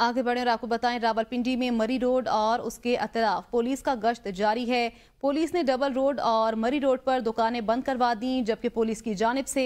आगे बढ़े और आपको बताएं रावलपिंडी में मरी रोड और उसके अतराफ पुलिस का गश्त जारी है पुलिस ने डबल रोड और मरी रोड पर दुकानें बंद करवा दी जबकि पुलिस की जानब से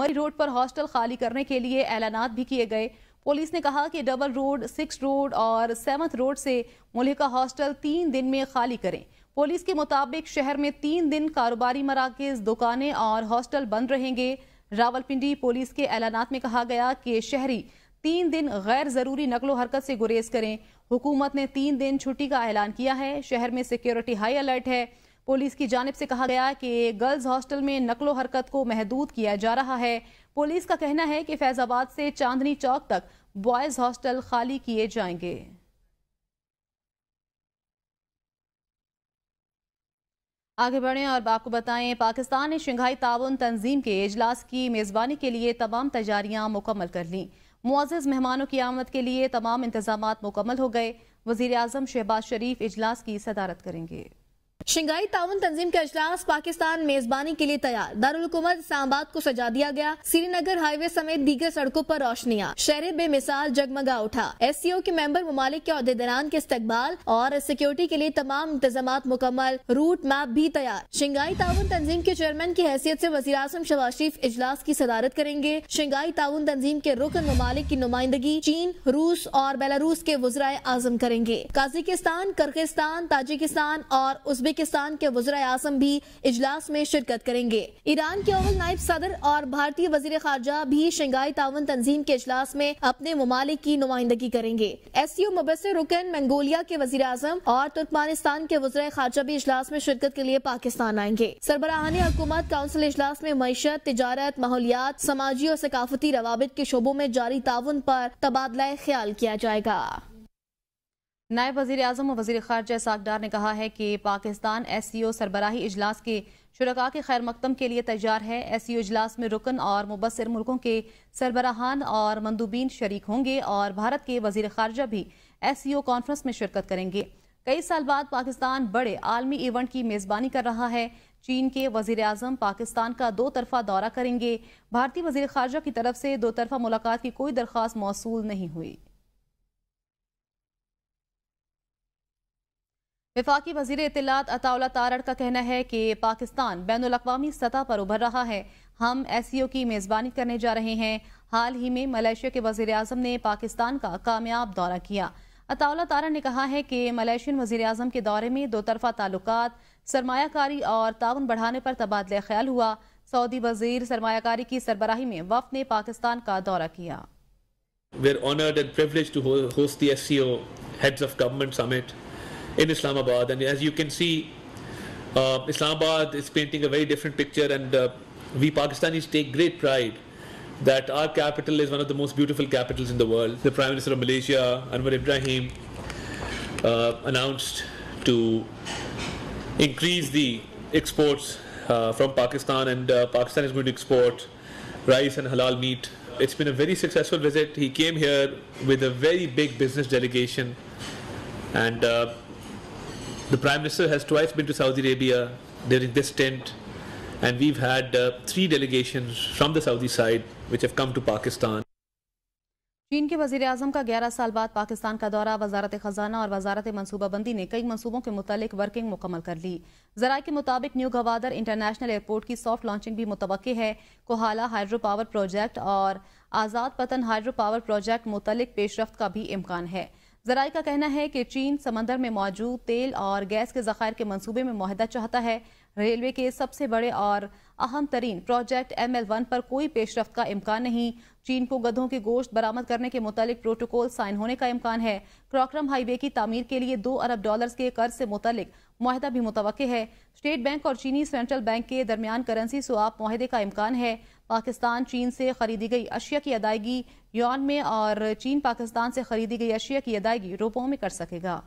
मरी रोड पर हॉस्टल खाली करने के लिए ऐलानात भी किए गए पुलिस ने कहा कि डबल रोड सिक्स रोड और सेवंथ रोड से मुल्का हॉस्टल तीन दिन में खाली करें पुलिस के मुताबिक शहर में तीन दिन कारोबारी मराकज दुकानें और हॉस्टल बंद रहेंगे रावलपिंडी पुलिस के ऐलान में कहा गया कि शहरी तीन दिन गैर जरूरी नकलो हरकत से गुरेज करें हुकूमत ने तीन दिन छुट्टी का ऐलान किया है शहर में सिक्योरिटी हाई अलर्ट है पुलिस की जानब से कहा गया कि गर्ल्स हॉस्टल में नकलो हरकत को महदूद किया जा रहा है पुलिस का कहना है कि फैजाबाद से चांदनी चौक तक बॉयज हॉस्टल खाली किए जाएंगे आगे बढ़ें और आपको बताएं पाकिस्तान ने शंघाई ताउन तंजीम के इजलास की मेज़बानी के लिए तमाम तैयारियां मुकम्मल कर लीं मुआज़ मेहमानों की आमद के लिए तमाम इंतजाम मुकम्मल हो गए वजीर अजम शहबाज शरीफ इजलास की सदारत करेंगे शंघाई ताउन तंजीम का अजलास पाकिस्तान मेजबानी के लिए तैयार दारकूमत इस्लामाबाद को सजा दिया गया श्रीनगर हाईवे समेत दीगर सड़कों आरोप रोशनियाँ शहर बेमिसाल जगमगा उठा एस सी ओ के मेम्बर ममालिक के अहदेदारान के इस्तेबाल और सिक्योरिटी के लिए तमाम इंतजाम मुकम्मल रूट मैप भी तैयार शंघाई ताउन तंजीम के चेयरमैन की हैसियत ऐसी वजी अजम शबाज शरीफ इजलास की सदारत करेंगे शंघाई ताउन तंजीम के रुकन ममालिक की नुमाइंदगी चीन रूस और बेलारूस के वजरा आजम करेंगे काजिकिस्तान करगिस्तान ताजिकिस्तान और उजबेक उज्बेकिस्तान के वजरा आजम भी इजलास में शिरकत करेंगे ईरान के अवल नायब सदर और भारतीय वजीर खारजा भी शंघाई तावन तंजीम के इजलास में अपने ममालिक की नुमाइंदगी करेंगे एस सी ओ मुबसर रुकन मंगोलिया के वजीर अजम और तुर्कमानिस्तान के वजरा खारजा भी इजलास में शिरकत के लिए पाकिस्तान आएंगे सरबराहानी हुकूमत काउंसिल इजलास में मीशत तजारत माहौलियात समाजी और सकाफती रवाबित के शोबों में जारी ताउन पर तबादला ख्याल किया जाएगा नायब वजी अजम और वजी खारजा साकडार ने कहा है कि पाकिस्तान एस सी ओ सरबराही इजलास के शुरा के खैर मकदम के लिए तैयार है एस सी ओ इजलास में रुकन और मुबसर मुल्कों के सरबराहान और मंदूबीन शरीक होंगे और भारत के वजीर खारजा भी एस सी ओ कॉन्फ्रेंस में शिरकत करेंगे कई साल बाद पाकिस्तान बड़े आलमी इवेंट की मेज़बानी कर रहा है चीन के वजीर अजम पाकिस्तान का दो तरफा दौरा करेंगे भारतीय वजीर खारजा की तरफ से दो तरफा मुलाकात की कोई दरख्वास्त मौसू नहीं हुई विफाकी वजीर इतलात अताउला तारड़ का कहना है कि पाकिस्तान बैन अवी सतह पर उभर रहा है हम एस सी ओ की मेज़बानी करने जा रहे हैं हाल ही में मलेशिया के वजीर अजम ने पाकिस्तान का कामयाब दौरा किया अताउला तारा ने कहा है कि मलेशियन वजीर अजम के दौरे में दो तरफा ताल्लुक सरमाकारी और ताउन बढ़ाने पर तबादला ख्याल हुआ सऊदी वजीर सरमाकारी की सरबराही में वफ ने पाकिस्तान का दौरा किया honored and privileged to host the SCO Heads of Government Summit in Islamabad. And as you can see, uh, Islamabad is painting a very different picture, and uh, we Pakistanis take great pride that our capital is one of the most beautiful capitals in the world. The Prime Minister of Malaysia, Anwar Ibrahim, uh, announced to increase the exports uh, from Pakistan, and uh, Pakistan is going to export rice and halal meat. It's been a very successful visit. He came here with a very big business delegation, and uh, The Prime Minister has twice been to Saudi Arabia during this stint, and we've had uh, three delegations from the Saudi side which have come to Pakistan. चीन के वजीर अजम का ग्यारह साल बाद पाकिस्तान का दौरा वजारत खजाना और वजारत मनसूबाबंदी ने कई मनसूबों के मुतालिक वर्किंग मुकम्मल कर ली जरा के मुताबिक न्यू गवादर इंटरनेशनल एयरपोर्ट की सॉफ्ट लॉन्चिंग भी मुतव है कोहाला हाइड्रो पावर प्रोजेक्ट और Azad Pattan hydro power project मुतलिक पेशरफ का भी इम्कान है जराय का कहना है कि चीन समंदर में मौजूद तेल और गैस के जखायर के मंसूबे में माहदा चाहता है रेलवे के सबसे बड़े और अहम तरीन प्रोजेक्ट एम एल वन पर कोई पेशरफ का इम्कान नहीं चीन को गधों के गोश्त बरामद करने के मुतालिक प्रोटोकॉल साइन होने का इम्कान है क्रॉक्रम हाईवे की तमीर के लिए दो अरब डॉलर के कर्ज से मुतलिक माहदा भी मुतव है स्टेट बैंक और चीनी सेंट्रल बैंक के दरमियान करेंसी स्वाप माहदे का इम्कान है पाकिस्तान चीन से खरीदी गई अशिया की अदायगी यौन में और चीन पाकिस्तान से खरीदी गई अशिया की अदायगी रोपो में कर सकेगा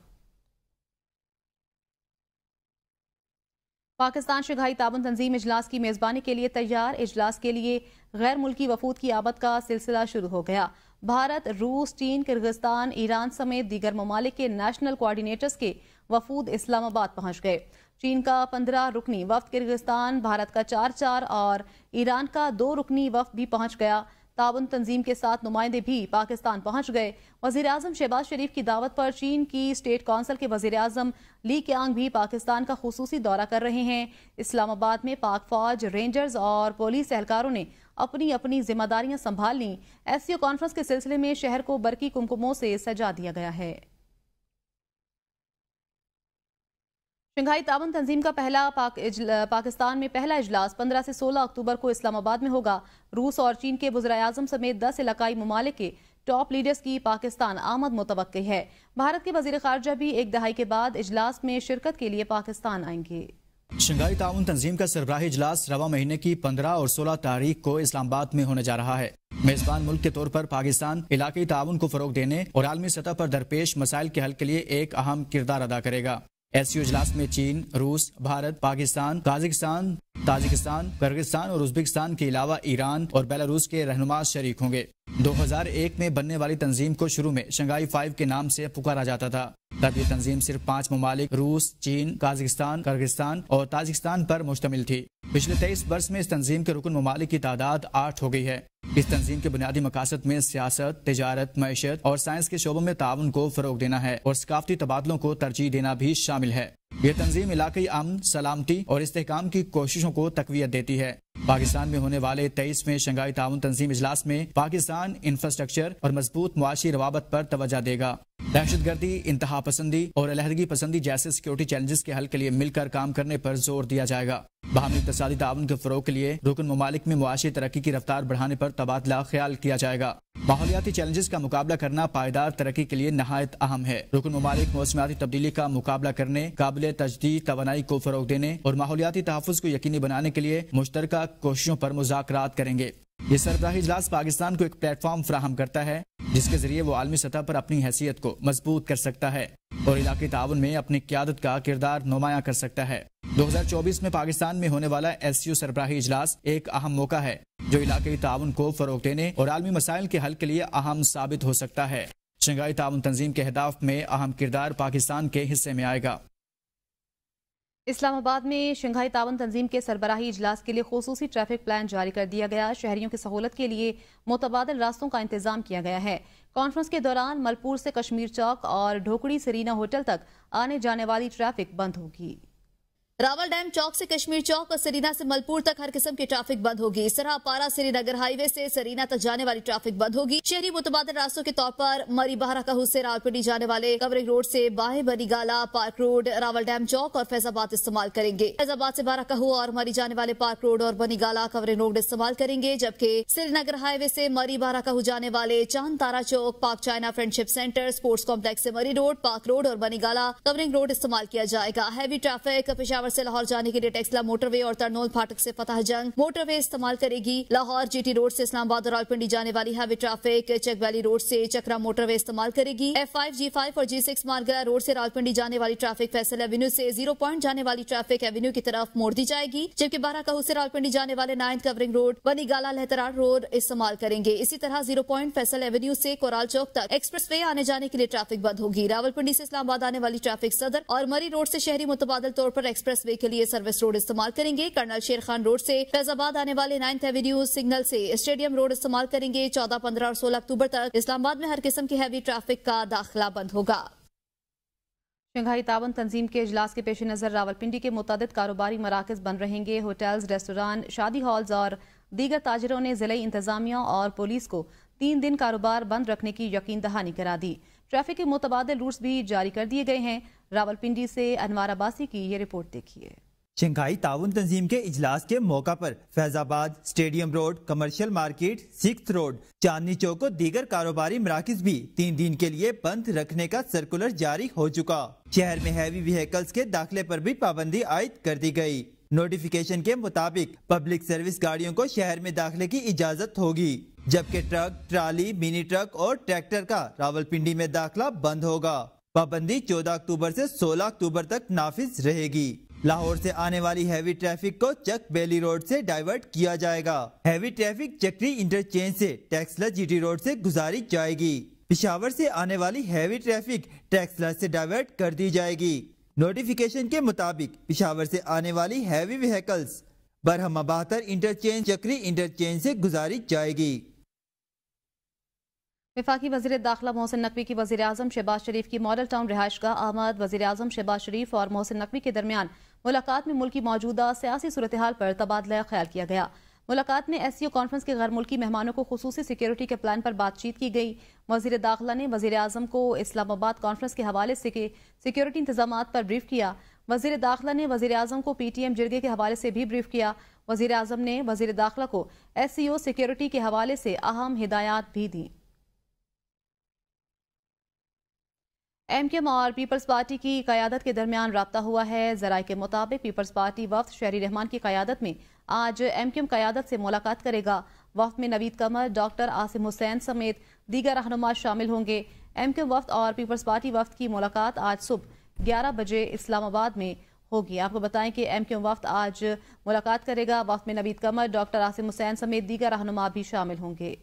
पाकिस्तान शघाई ताबन तंजीम इजलास की मेज़बानी के लिए तैयार इजलास के लिए गैर मुल्की वफूद की आमद का सिलसिला शुरू हो गया भारत रूस चीन किर्गिस्तान ईरान समेत दीगर ममालिक के नेशनल कोऑर्डिनेटर्स के वफूद इस्लामाबाद पहुंच गए चीन का पंद्रह रुकनी वफ्त किर्गिस्तान भारत का चार चार और ईरान का दो रुकनी वफ्त भी पहुंच गया ताबन तंजीम के साथ नुमाइंदे भी पाकिस्तान पहुंच गए वजीर अजम शहबाज शरीफ की दावत पर चीन की स्टेट काउंसिल के वजीर अजम ली क्यांग भी पाकिस्तान का खसूसी दौरा कर रहे हैं इस्लामाबाद में पाक फौज रेंजर्स और पुलिस एहलकारों ने अपनी अपनी जिम्मेदारियां संभाल लीं एस कॉन्फ्रेंस के सिलसिले में शहर को बरकी कुमकुमों से सजा दिया गया है शंघाई तावन तंजीम का पहला पाक पाकिस्तान में पहला इजलास 15 से 16 अक्टूबर को इस्लामाबाद में होगा रूस और चीन के वजरा समेत 10 इलाकई ममालिक के टॉप लीडर्स की पाकिस्तान आमद मुतव है भारत के वजी खारजा भी एक दहाई के बाद इजलास में शिरकत के लिए पाकिस्तान आएंगे शंघाई ताउन तंजीम का सरबराही इजलास रवा महीने की 15 और 16 तारीख को इस्लामाबाद में होने जा रहा है मेजबान मुल्क के तौर पर पाकिस्तान इलाके ताउन को फरोग देने और आलमी सतह पर दरपेश मसाइल के हल के लिए एक अहम किरदार अदा करेगा ऐसी इजलास में चीन रूस Bharat Pakistan Kazakhstan Tajikistan Kyrgyzstan और उज्बेकिस्तान के अलावा ईरान और बेलारूस के रहनुमा शरीक होंगे 2001 में बनने वाली तंजीम को शुरू में शंघाई फाइव के नाम से पुकारा जाता था तब ये तंजीम सिर्फ पांच ममालिक रूस चीन काजिकिस्तान कर्गिस्तान और ताजिकिस्तान पर मुश्तमिल थी पिछले तेईस वर्ष में इस तंजीम के रुकन ममालिक की तादाद आठ हो गई है इस तंजीम के बुनियादी मकासद में सियासत तजारत मीशत और साइंस के शोबों में ताउन को फरोग देना है और सकाफती तबादलों को तरजीह देना भी शामिल है ये तंजीम इलाकई अमन सलामती और इसकाम की कोशिशों को तकवीत देती है पाकिस्तान में होने वाले में शंघाई ताउन तंजीम इजलास में पाकिस्तान इंफ्रास्ट्रक्चर और मजबूत मुआशी रवाबत पर तोजा देगा दहशतगर्दी इंतहा पसंदी और अलहदगी पसंदी जैसे सिक्योरिटी चैलेंजेस के हल के लिए मिलकर काम करने पर जोर दिया जाएगा बाहमी इकतदी ताउन के फरोग के लिए रुकन ममालिक में मुआशी तरक्की की रफ्तार बढ़ाने पर तबादला ख्याल किया जाएगा माहौलियाती चैलेंजेस का मुकाबला करना पायदार तरक्की के लिए नहायत अहम है रुकन ममालिक मौसमियाती तब्दीली का मुकाबला करने काबिल तजदीद तोानाई को फरोग देने और माहौलियाती तहफ़ को यकीनी बनाने के लिए मुश्तरक कोशिशों पर मुजाकर करेंगे ये सरबराही इजलास पाकिस्तान को एक प्लेटफॉर्म फ्राहम करता है जिसके जरिए वो आलमी सतह पर अपनी हैसियत को मजबूत कर सकता है और इलाके ताउन में अपनी क्यादत का किरदार नुमाया कर सकता है 2024 में पाकिस्तान में होने वाला एस यू सरबराही इजलास एक अहम मौका है जो इलाके ताउन को फरोग देने और आलमी मसाइल के हल के लिए अहम साबित हो सकता है शंघाई ताउन तंजीम के अहदाफ में अहम किरदार पाकिस्तान के हिस्से में आएगा इस्लामाबाद में शंघाई तावन तंजीम के सरबराही इजलास के लिए खसूसी ट्रैफिक प्लान जारी कर दिया गया शहरियों की सहूलत के लिए मुतबादल रास्तों का इंतजाम किया गया है कॉन्फ्रेंस के दौरान मलपुर से कश्मीर चौक और ढोकड़ी सरीना होटल तक आने जाने वाली ट्रैफिक बंद होगी रावल डैम चौक से कश्मीर चौक और सरीना से मलपुर तक हर किस्म की ट्रैफिक बंद होगी इस तरह पारा श्रीनगर हाईवे से सरीना तक जाने वाली ट्रैफिक बंद होगी शहरी मुतबादल रास्तों के तौर पर मरी बहरा कहू से रावलपिंडी जाने वाले कवरिंग रोड से बाहे Bani Gala park road Rawal dam चौक और फैजाबाद इस्तेमाल करेंगे फैजाबाद से बारा कहू और मरी जाने वाले पार्क रोड और बनीगाला कवरिंग रोड इस्तेमाल करेंगे जबकि श्रीनगर हाईवे से मरी बहरा कहू जाने वाले चांद तारा चौक Pak China friendship centre sports complex से मरी रोड पार्क रोड और बनीगाला कवरिंग रोड इस्तेमाल किया जाएगा हैवी ट्रैफिक पेशावर से लाहौर जाने के लिए टेक्सला मोटरवे और तरनोल फाटक से जंग मोटरवे इस्तेमाल करेगी लाहौर जीटी रोड से इस्लामाबाद और रालपिंडी जाने वाली हैवी ट्रैफिक चेक वैली रोड से चक्रा मोटरवे इस्तेमाल करेगी एफ फाइव जी फाइव और जी सिक्स मारगला रोड से रालपिंडी जाने वाली ट्रैफिक फैसल एवेन्यू से जीरो पॉइंट जाने वाली ट्रैफिक एवेन्यू की तरफ मोड़ दी जाएगी जबकि बारह कहू से रालपिंडी जाने वाले नाइन कवरिंग रोड गाला लहतरार रोड इस्तेमाल करेंगे इसी तरह जीरो पॉइंट फैसल एवेन्यू से कोराल चौक तक एक्सप्रेस वे आने जाने के लिए ट्रैफिक बंद होगी रावलपिंडी से इस्लामाबाद आने वाली ट्रैफिक सदर और मरी रोड से शहरी मुतबादल तौर पर एक्सप्रेस एक्सप्रेस वे के लिए सर्विस रोड इस्तेमाल करेंगे कर्नल शेर खान रोड से फैजाबाद आने वाले नाइन्थ एवेन्यू सिग्नल से स्टेडियम रोड इस्तेमाल करेंगे चौदह पंद्रह और सोलह अक्टूबर तक इस्लामाबाद में हर किस्म के हैवी ट्रैफिक का दाखिला बंद होगा शंघाई तावन तंजीम के अजलास के पेश नज़र रावलपिंडी के मुतद कारोबारी मराकज बन रहेंगे होटल्स रेस्टोरेंट शादी हॉल्स और दीगर ताजरों ने जिले इंतजामिया और पुलिस को तीन दिन कारोबार बंद रखने की यकीन दहानी करा दी ट्रैफिक के मुतबादल रूट्स भी जारी कर दिए गए हैं रावलपिंडी से अनवर अबासी की ये रिपोर्ट देखिए शंघाई ताउन तंजीम के इजलास के मौका पर Faizabad stadium road commercial market six road Chandni Chowk और दीगर कारोबारी मराकज भी तीन दिन के लिए बंद रखने का सर्कुलर जारी हो चुका शहर में हैवी व्हीकल्स के दाखिले पर भी पाबंदी आयद कर दी गई नोटिफिकेशन के मुताबिक पब्लिक सर्विस गाड़ियों को शहर में दाखिले की इजाजत होगी जबकि ट्रक ट्राली मिनी ट्रक और ट्रैक्टर का रावलपिंडी में दाखिला बंद होगा पाबंदी 14 अक्टूबर से 16 अक्टूबर तक नाफिज रहेगी लाहौर से आने वाली हैवी ट्रैफिक को चक बेली रोड से डाइवर्ट किया जाएगा हैवी ट्रैफिक चक्री इंटरचेंज से टैक्सला जीटी रोड से गुजारी जाएगी पिशावर से आने वाली हैवी ट्रैफिक टैक्सला से डाइवर्ट कर दी जाएगी नोटिफिकेशन के मुताबिक पिशावर से आने वाली हैवी व्हीकल्स बरहमा बहतर इंटरचेंज चक्री इंटरचेंज से गुजारी जाएगी विफाकी वजी दाखिला मोहसिन नकवी की वजी अजम शहबाज शरीफ की मॉडल टाउन का आमद वजी अजम शहबाज शरीफ और मोहसिन नकवी के दरमियान मुलाकात में मुल्क की मौजूदा सियासी सूरत हाल पर तबादला ख्याल किया गया मुलाकात में ओ कॉन्फ्रेंस के गैर मुल्की मेहमानों को खसूस सिक्योरिटी के प्लान पर बातचीत की गई वजीर दाखिला ने वजीर अजम को इस्लामाबाद कॉन्फ्रेंस के हवाले से सिक्योरिटी इंतजाम पर ब्रीफ किया वजीर दाखिला ने वजीर अजम को पी टी एम जिरगे के हवाले से भी ब्रीफ किया वजीर अजम ने वजीर दाखिला को एस सी ओ सिक्योरिटी के हवाले से अहम हिदायत भी दी एम के एम और पीपल्स पार्टी की क्यादत के दरमियान रबता हुआ है जराये के मुताबिक पीपल्स पार्टी वफ्त शहरी रहमान की क्यादत में आज एम के एम क्यादत से मुलाकात करेगा वफ्त में नवीद कमर डॉक्टर आसिम हुसैन समेत दीगर रहनुमा शामिल होंगे एम के एम वफ्त और पीपल्स पार्टी वफ्त की मुलाकात आज सुबह ग्यारह बजे इस्लामाबाद में होगी आपको बताएं कि एम के एम वफ्त आज मुलाकात करेगा वफ्त में नवीद कमर डॉक्टर आसिम हुसैन समेत दीगर रहनुमा भी शामिल होंगे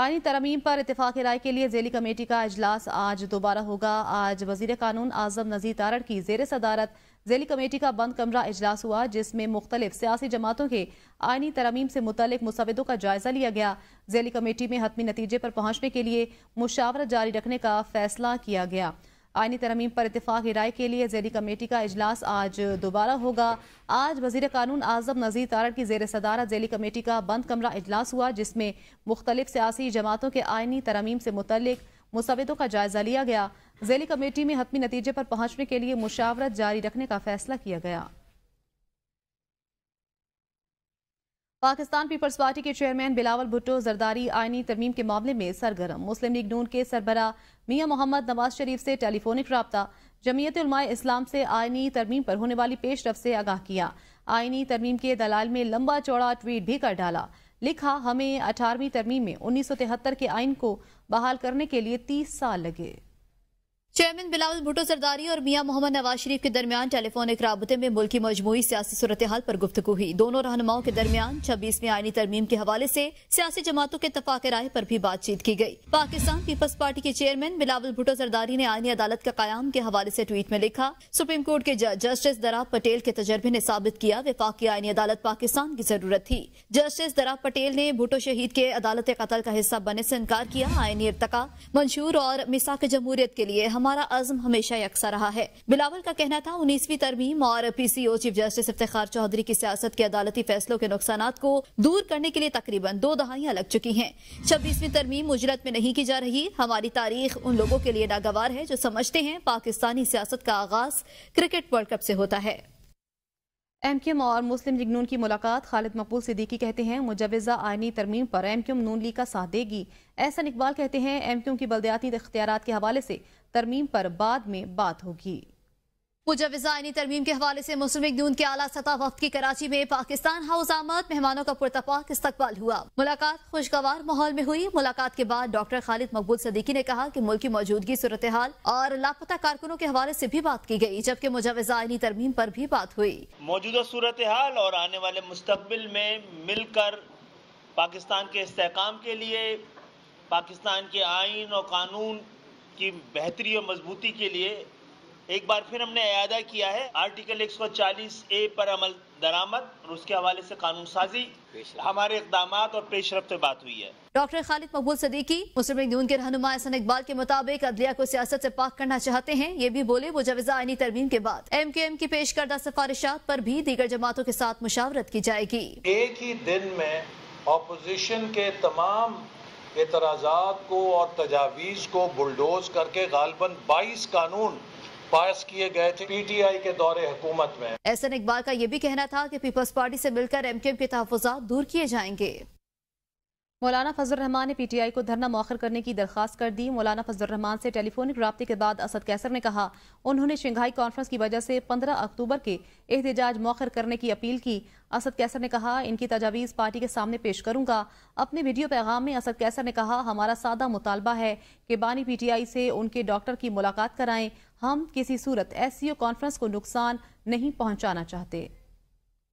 आइनी तरमीम पर इतफाक़ राय के लिए जेली कमेटी का अजलास आज दोबारा होगा आज वजीर कानून आजम नज़ीर तारड़ की जेर सदारत जेली कमेटी का बंद कमरा अजलास हुआ जिसमें मुख्तलिफ सियासी जमातों के आइनी तरमीम से मुतल मुसविदों का जायजा लिया गया जेली कमेटी में हतमी नतीजे पर पहुंचने के लिए मुशावरत जारी रखने का फैसला किया गया आइनी तरमीम पर इतफाक़ राय के लिए जैरी कमेटी का अजलास आज दोबारा होगा आज वजीर कानून आजम नज़ीर तारड़ की जेर सदारत जैली कमेटी का बंद कमरा अजलास हुआ जिसमें मुख्तलिफ सियासी जमातों के आइनी तरमीम से मुतल मुसवदों का जायजा लिया गया जैली कमेटी में हतमी नतीजे पर पहुँचने के लिए मुशावरत जारी रखने का फैसला किया गया पाकिस्तान पीपल्स पार्टी के चेयरमैन बिलावल भुट्टो जरदारी आइनी तरमीम के मामले में सरगर्म मुस्लिम लीग नून के सरबरा मियां मोहम्मद नवाज शरीफ से टेलीफोनिक रबता जमीयत इस्लाम से आईनी तरमीम पर होने वाली पेशरफ से आगाह किया आईनी तरमीम के दलाल में लंबा चौड़ा ट्वीट भी कर डाला लिखा हमें अठारहवीं तरमीम में उन्नीस के आइन को बहाल करने के लिए तीस साल लगे चेयरमैन बिलावल भुटो सरदारी और मियां मोहम्मद नवाज शरीफ के दरमियान टेलीफोनिक रबते में मुल्की मजमू सियासी सूरत हाल पर गुफ्तु हुई दोनों रहनुमाओं के दरमियान छब्बीसवीं आयनी तरमीम के हवाले से सियासी जमातों के तफाक राय पर भी बातचीत की गई पाकिस्तान पीपल्स पार्टी के चेयरमैन बिलावल भुटो सरदारी ने आयनी अदालत का क्याम के हवाले से ट्वीट में लिखा सुप्रीम कोर्ट के जज जस्टिस दराब पटेल के तजर्बे ने साबित किया विफाकी आईनी अदालत पाकिस्तान की जरूरत थी जस्टिस दराब पटेल ने भुटो शहीद के अदालत कतल का हिस्सा बनने से इनकार किया आयनी इरतका मंशूर और मिसा के जमहूरियत के लिए हमारा अजम हमेशा यकसा रहा है बिलावल का कहना था उन्नीसवीं तरमीम और PCO chief justice Iftikhar Chaudhry की सियासत के अदालती फैसलों के नुकसान को दूर करने के लिए तकरीबन दो दहाइयां लग चुकी हैं छब्बीसवीं तरमीम उजरत में नहीं की जा रही हमारी तारीख उन लोगों के लिए नागवार है जो समझते हैं पाकिस्तानी सियासत का आगाज क्रिकेट वर्ल्ड कप से होता है एम क्यूम और मुस्लिम लीग नून की मुलाकात खालिद मकबूल सिद्दीकी कहते हैं मुजवजा आयनी तरमीम पर एम क्यूम नून लीग का साथ देगी ऐसा इकबाल कहते हैं एम क्यूम की बलदयाती इख्तियार के हवाले से तरमीम पर बाद में बात होगी पूजा विजायनी तरमीम के हवाले से मुस्लिम दून के आला सतह वक्त की कराची में पाकिस्तान हाउस आमद मेहमानों का पुरतपाक इस्तकबाल हुआ मुलाकात खुशगवार माहौल में हुई मुलाकात के बाद डॉक्टर खालिद मकबूल सदीकी ने कहा कि मुल्क की मौजूदगी सूरत हाल और लापता कारकुनों के हवाले से भी बात की गई जबकि मुजाविजायनी तरमीम आरोप भी बात हुई मौजूदा सूरत हाल और आने वाले मुस्तबिल में मिलकर पाकिस्तान के इसकाम के लिए पाकिस्तान के आइन और कानून की बेहतरी और मजबूती के लिए एक बार फिर हमने अदा किया है आर्टिकल 140 ए पर अमल दरामद और उसके हवाले से कानून साजी हमारे इकदाम और पेश रफ्त बात हुई है डॉक्टर खालिद मकबूल सदीकी मुस्लिम लीग नून के रहनुमा हसन इकबाल के मुताबिक अदलिया को सियासत से पाक करना चाहते हैं ये भी बोले मुजवजा आईनी तरमीम के बाद एम के एम की पेश करदा सिफारिशात पर भी दीगर जमातों के साथ मुशावरत की जाएगी एक ही दिन में अपोजिशन के तमाम एतराजात को और तजावीज़ को बुलडोज करके गालबन बाईस कानून पास किए गए थे पीटीआई के दौरे हुकूमत में एहसन इकबाल का ये भी कहना था कि पीपल्स पार्टी से मिलकर एमकेएम के तहफात दूर किए जाएंगे मौलाना फजल रहमान ने पीटीआई को धरना मौखर करने की दरखास्त कर दी मौलाना फजल रहमान से टेलीफोनिक रबते के बाद असद कैसर ने कहा उन्होंने शंघाई कॉन्फ्रेंस की वजह से 15 अक्टूबर के एहतजाज मौखर करने की अपील की असद कैसर ने कहा इनकी तजावीज़ पार्टी के सामने पेश करूंगा अपने वीडियो पैगाम में असद कैसर ने कहा हमारा सादा मुतालबा है कि बानी पीटीआई से उनके डॉक्टर की मुलाकात कराएं हम किसी सूरत एससीओ कॉन्फ्रेंस को नुकसान नहीं पहुंचाना चाहते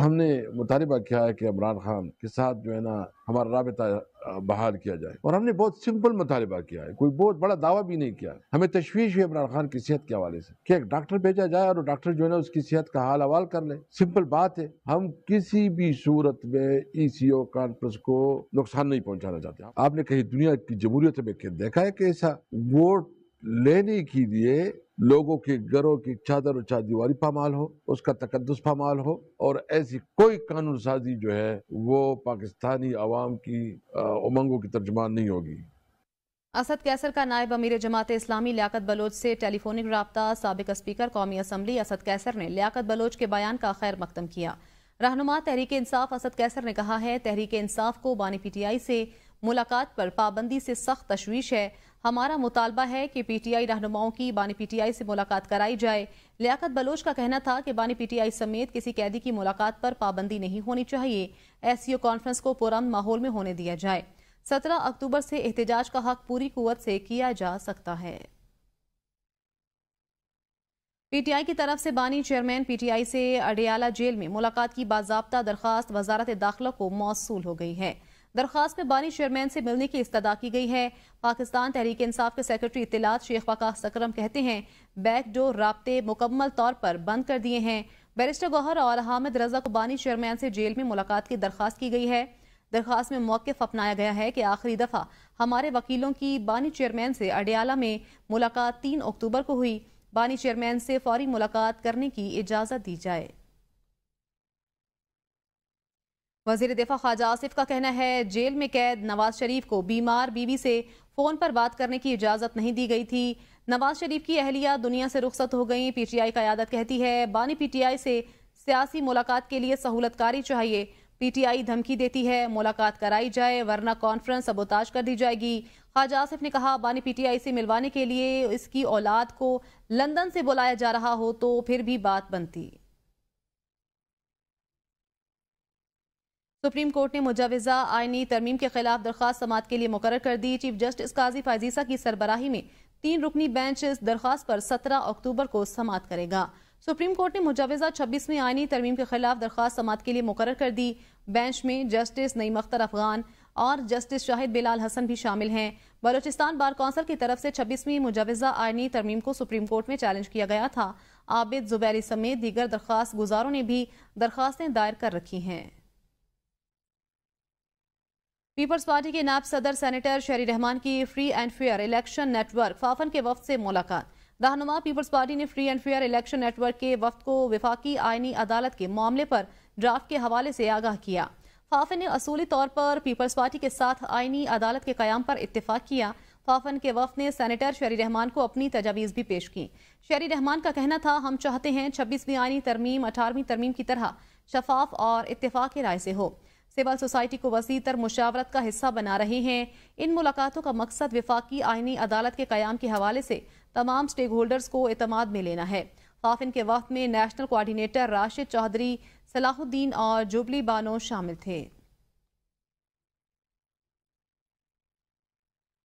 हमने मुतालबा किया है कि इमरान खान के साथ जो है ना हमारा रबता बहाल किया जाए और हमने बहुत सिंपल मुतालबा किया है कोई बहुत बड़ा दावा भी नहीं किया हमें तशवीश है इमरान खान की सेहत के हवाले से कि एक डॉक्टर भेजा जाए और डॉक्टर जो है ना उसकी सेहत का हाल हवाल कर ले सिंपल बात है हम किसी भी सूरत में ई सी ओ कॉन्फ्रेंस को नुकसान नहीं पहुँचाना चाहते आपने कहीं दुनिया की जमहूरियत में देखा है कि ऐसा वोट लेने के लिए लोगों के घरों की चादर और चादीवारी पामाल हो उसका तकदस पामाल हो और ऐसी कोई कानून साजी जो है वो पाकिस्तानी आवाम की उमंगों की तर्जमान नहीं होगी असद कैसर का नायब अमीर जमात इस्लामी लियाकत बलोच से टेलीफोनिक रबता सबक स्पीकर कौमी असम्बली असद कैसर ने लियाकत बलोच के बयान का खैर मकदम किया रहनुमा तहरीक इंसाफ असद कैसर ने कहा है तहरीक इंसाफ को बानी पीटीआई से मुलाकात पर पाबंदी से सख्त तशवीश है हमारा मुतालबा है कि पीटीआई रहनुमाओं की बानी पीटीआई से मुलाकात कराई जाए लियाकत बलोच का कहना था कि बानी पीटीआई समेत किसी कैदी की मुलाकात पर पाबंदी नहीं होनी चाहिए एससीओ कॉन्फ्रेंस को पुरम माहौल में होने दिया जाए सत्रह अक्टूबर से एहतजाज का हक पूरी कुत से किया जा सकता है पीटीआई की तरफ से बानी चेयरमैन पीटीआई से अडियाला जेल में मुलाकात की बाजाबता दरखास्त वजारत दाखिला को मौसू हो गई है दरखास्त में बानी चेयरमैन से मिलने की इस्तः की गई है पाकिस्तान तहरीक इंसाफ के सेक्रेटरी इतलात शेख वका सक्रम कहते हैं बैकडोर रबते मुकम्मल तौर पर बंद कर दिए हैं बैरिस्टर गौहर और हामिद रजा को बानी चेयरमैन से जेल में मुलाकात की दरख्वास्त की गई है दरख्वास्त में मौकफ अपनाया गया है कि आखिरी दफ़ा हमारे वकीलों की बानी चेयरमैन से अडियाला में मुलाकात तीन अक्टूबर को हुई बानी चेयरमैन से फौरी मुलाकात करने की इजाज़त दी जाए वजीर दिफा ख्वाजा आसिफ का कहना है जेल में कैद नवाज शरीफ को बीमार बीवी से फ़ोन पर बात करने की इजाज़त नहीं दी गई थी नवाज शरीफ की अहलिया दुनिया से रुखसत हो गई पीटीआई का यादत कहती है बानी पीटीआई से सियासी मुलाकात के लिए सहूलतकारी चाहिए पीटीआई धमकी देती है मुलाकात कराई जाए वरना कॉन्फ्रेंस सबोताज कर दी जाएगी ख्वाजा आसिफ ने कहा बानी पीटीआई से मिलवाने के लिए इसकी औलाद को लंदन से बुलाया जा रहा हो तो फिर भी बात बनती सुप्रीम कोर्ट ने मुजवजा आइनी तरमीम के खिलाफ दरख्वास्त समात के लिए मुकर कर दी चीफ जस्टिस काजी फायजीसा की सरबराही में तीन रुकनी बेंच इस दरख्वास्त पर सत्रह अक्टूबर को समात करेगा सुप्रीम कोर्ट ने मुजवजा छब्बीसवीं आईनी तरमीम के खिलाफ दरख्वास्त समात के लिए मुकर कर दी बेंच में जस्टिस नईम अख्तर अफगान और जस्टिस शाहिद बिलाल हसन भी शामिल हैं बलोचिस्तान बार कौंसल की तरफ से छब्बीसवीं मुजवजा आइनी तरमीम को सुप्रीम कोर्ट में चैलेंज किया गया था आबिद जुबैरी समेत दीगर दरख्वास्त गुजारों ने भी दरख्वास्तें दायर कर रखी हैं पीपल्स पार्टी के नायब सदर सेनेटर शहरी रहमान की free and fair election network FAFEN के वफद से मुलाकात रहनुमा पीपल्स पार्टी ने free and fair election network के वफद को विफाकी आईनी अदालत के मामले पर ड्राफ्ट के हवाले से आगाह किया फाफन ने असूली तौर पर पीपल्स पार्टी के साथ आइनी अदालत के क्याम पर इतफाक किया फाफन के वफ ने सेनेटर शहरी रहमान को अपनी तजावीज़ भी पेश की शहरी रहमान का कहना था हम चाहते हैं छब्बीसवीं आईनी तरमीम अठारहवीं तरमीम की तरह शफाफ और इतफाक राय से हो सिविल सोसाइटी को वसी तर मुशावरत का हिस्सा बना रहे हैं इन मुलाकातों का मकसद विफाकी आइनी अदालत के क्याम के हवाले से तमाम स्टेक होल्डर्स को अतमाद में लेना है काफिन के वक्त में नेशनल कोआर्डिनेटर राशिद चौधरी सलाहुद्दीन और जुबली बानो शामिल थे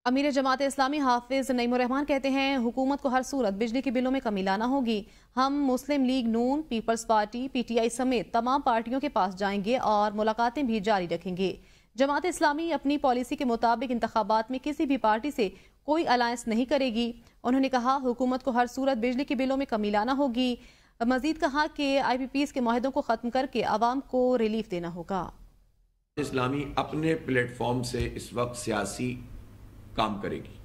अमीर जमात इस्लामी हाफिज नईमान कहते हैं हुकूमत को हर सूरत बिजली के बिलों में कमी लाना होगी हम Muslim League Noon Peoples Party PTI समेत तमाम पार्टियों के पास जाएंगे और मुलाकातें भी जारी रखेंगे जमात इस्लामी अपनी पॉलिसी के मुताबिक इंतबात में किसी भी पार्टी से कोई अलायंस नहीं करेगी उन्होंने कहा हुकूमत को हर सूरत बिजली के बिलों में कमी लाना होगी मजीद कहा कि आई पी पीज के माहों को ख़त्म करके आवाम को रिलीफ देना होगा इस्लामी अपने प्लेटफॉर्म से इस वक्त सियासी काम करेगी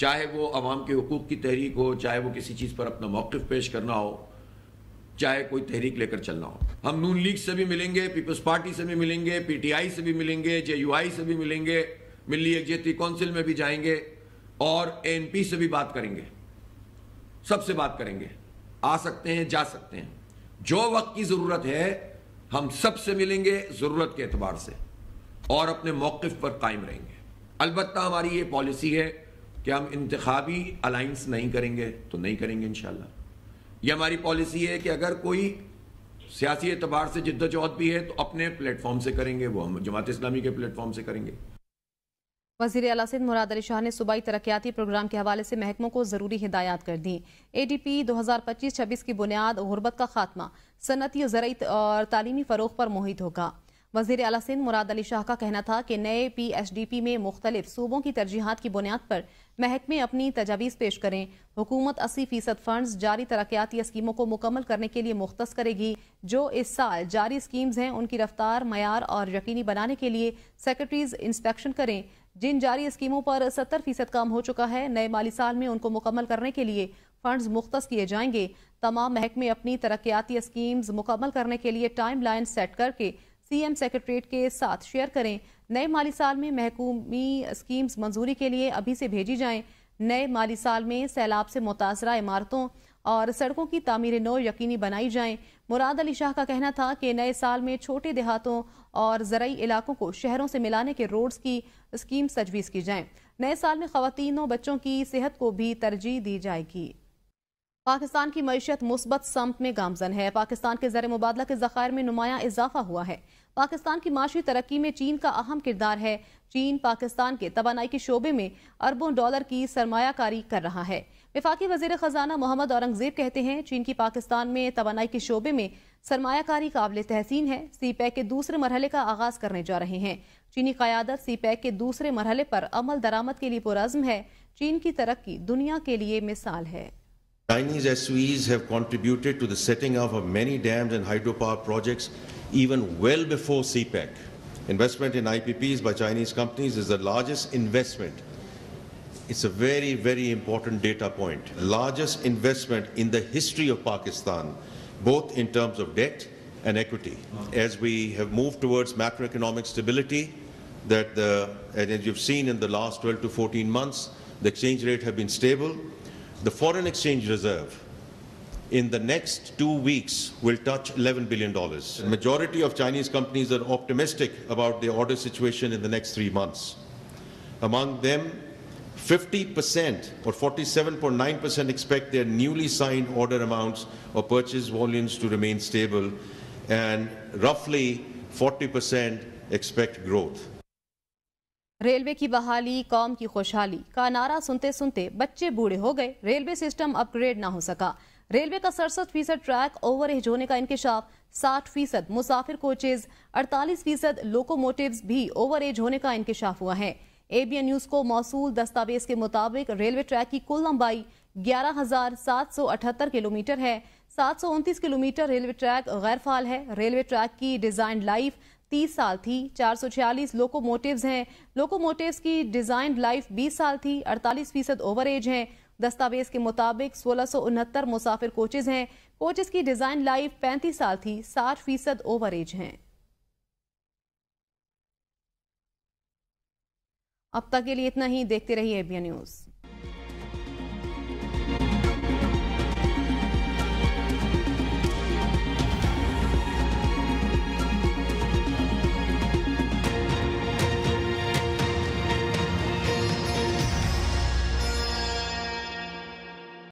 चाहे वो अवाम के हकूक़ की तहरीक हो चाहे वो किसी चीज़ पर अपना मौक़ पेश करना हो चाहे कोई तहरीक लेकर चलना हो हम नून लीग से भी मिलेंगे पीपल्स पार्टी से भी मिलेंगे पीटीआई से भी मिलेंगे आई से भी मिलेंगे मिली एकजहती काउंसिल में भी जाएंगे और पी से भी बात करेंगे सबसे बात करेंगे आ सकते हैं जा सकते हैं जो वक्त की ज़रूरत है हम सबसे मिलेंगे ज़रूरत के अतबार से और अपने मौक़ पर कायम रहेंगे अलबत् हमारी ये पॉलिसी है कि हम इंतबी अलाइंस नहीं करेंगे तो नहीं करेंगे इन ये हमारी पॉलिसी है कि अगर कोई सियासी एतबार से जिद्दोजहद भी है तो अपने प्लेटफॉर्म से करेंगे वो हम जमात इस्लामी के प्लेटफॉर्म से करेंगे वजीर अला सिंध मुराद अली शाह ने सूबाई तरक्याती प्रोग्राम के हवाले से महकमों को ज़रूरी हिदायत कर दी ए डी पी दो हज़ार पच्चीस छब्बीस की बुनियाद गुरबत का खात्मा सनती जरिए और तालीमी फरोख पर मुहित होगा वजीर अला सिंध मुराद अली शाह का कहना था कि नए पी एच डी पी में मुख्तलिफ सूबों की तरजीहत की बुनियाद पर महकमे अपनी तजावीज़ पेश करें हुकूमत अस्सी फीसद फंड जारी तरक्याती स्कीमों को मुकम्मल करने के लिए मुख्त करेगी जो इस साल जारी स्कीम्स हैं उनकी रफ्तार मैार और यकीनी बनाने के लिए सेक्रेटरीज इंस्पेक्शन करें जिन जारी स्कीमों पर सत्तर फीसद काम हो चुका है नए माली साल में उनको मुकम्मल करने के लिए फ़ंड मुख्त किए जाएंगे तमाम महकमे अपनी तरक्याती स्कीम्स मुकम्मल करने के लिए टाइम लाइन सेट करके सी एम सेक्रेटरीट के साथ शेयर करें नए माली साल में महकूमी स्कीम्स मंजूरी के लिए अभी से भेजी जाएं नए माली साल में सैलाब से मुतासर इमारतों और सड़कों की तमीर नो यकीनी बनाई जाएं मुराद अली शाह का कहना था कि नए साल में छोटे देहातों और ज़रूरी इलाकों को शहरों से मिलाने के रोड्स की स्कीम्स तजवीज़ की जाएं नए साल में ख़वान बच्चों की सेहत को भी तरजीह दी जाएगी पाकिस्तान की मीशत मुस्बत समत में गामजन है पाकिस्तान के जर मुबादला के जखायर में नुमाया इजाफा हुआ है पाकिस्तान की माशी तरक्की में चीन का अहम किरदार है चीन पाकिस्तान के तोानाई के शोबे में अरबों डॉलर की सरमाकारी कर रहा है विफाकी वजीर ख़जाना मोहम्मद औरंगजेब कहते हैं चीन की पाकिस्तान में तोानाई के शोबे में सरमाकारी काबिल तहसीन है सी पैक के दूसरे मरहले का आगाज करने जा रहे हैं चीनी क्यादत सी पैक के दूसरे मरहले पर अमल दरामद के लिए पुरज़म है चीन की तरक्की दुनिया के लिए मिसाल है Chinese SOEs have contributed to the setting up of many dams and hydropower projects even well before CPEC. Investment in IPPs by Chinese companies is the largest investment. It's a very, very important data point. Largest investment in the history of Pakistan, both in terms of debt and equity. As we have moved towards macroeconomic stability, that the, and as you've seen in the last 12 to 14 months, the exchange rate have been stable the foreign exchange reserve in the next two weeks will touch $11 billion. The majority of Chinese companies are optimistic about their order situation in the next three months. Among them, 50% or 47.9% expect their newly signed order amounts or purchase volumes to remain stable, and roughly 40% expect growth. Railway की बहाली कौम की खुशहाली का नारा सुनते सुनते बच्चे बूढ़े हो गए रेलवे सिस्टम अपग्रेड ना हो सका रेलवे का सड़सठ फीसद ट्रैक एज होने का इंकशाफ साठ फीसद मुसाफिर कोचेज अड़तालीस फीसद लोकोमोटिव भी एज होने का इंकशाफ हुआ है एबीएन न्यूज को मौसू दस्तावेज के मुताबिक रेलवे ट्रैक की कुल लंबाई ग्यारह हजार सात सौ अठहत्तर किलोमीटर है सात सौ उनतीस किलोमीटर रेलवे ट्रैक गैर फाल है रेलवे ट्रैक की डिजाइन लाइफ तीस साल थी चार सौ छियालीस लोकोमोटिव हैं लोकोमोटिव की डिजाइन लाइफ बीस साल थी अड़तालीस फीसद ओवर एज है दस्तावेज के मुताबिक सोलह मुसाफिर कोचेज हैं कोचेज की डिजाइन लाइफ पैंतीस साल थी साठ फीसद ओवर एज है अब तक के लिए इतना ही देखते रहिए एबीएन न्यूज़